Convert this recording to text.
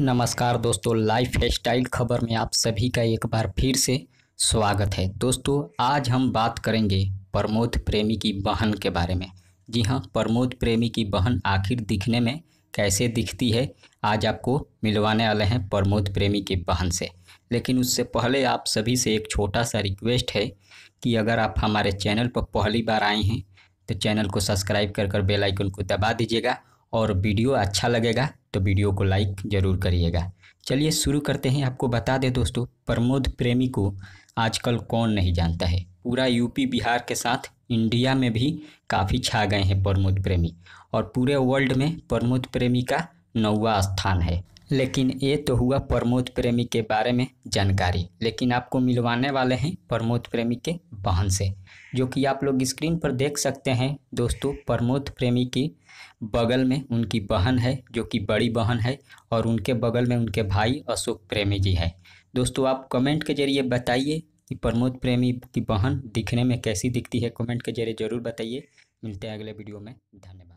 नमस्कार दोस्तों life style खबर में आप सभी का एक बार फिर से स्वागत है दोस्तों आज हम बात करेंगे प्रमोद प्रेमी की बहन के बारे में जी हाँ प्रमोद प्रेमी की बहन आखिर दिखने में कैसे दिखती है आज आपको मिलवाने वाले हैं प्रमोद प्रेमी की बहन से लेकिन उससे पहले आप सभी से एक छोटा सा रिक्वेस्ट है कि अगर आप हमारे चैनल पर पहली बार आए हैं तो चैनल को सब्सक्राइब कर कर बेलाइकन को दबा दीजिएगा और वीडियो अच्छा लगेगा तो वीडियो को लाइक ज़रूर करिएगा चलिए शुरू करते हैं आपको बता दें दोस्तों प्रमोद प्रेमी को आजकल कौन नहीं जानता है पूरा यूपी बिहार के साथ इंडिया में भी काफ़ी छा गए हैं प्रमोद प्रेमी और पूरे वर्ल्ड में प्रमोद प्रेमी का नौवा स्थान है लेकिन ये तो हुआ प्रमोद प्रेमी के बारे में जानकारी लेकिन आपको मिलवाने वाले हैं प्रमोद प्रेमी के वाहन से जो कि आप लोग स्क्रीन पर देख सकते हैं दोस्तों प्रमोद प्रेमी की बगल में उनकी बहन है जो कि बड़ी बहन है और उनके बगल में उनके भाई अशोक प्रेमी जी है दोस्तों आप कमेंट के जरिए बताइए कि प्रमोद प्रेमी की बहन दिखने में कैसी दिखती है कमेंट के जरिए ज़रूर बताइए मिलते हैं अगले वीडियो में धन्यवाद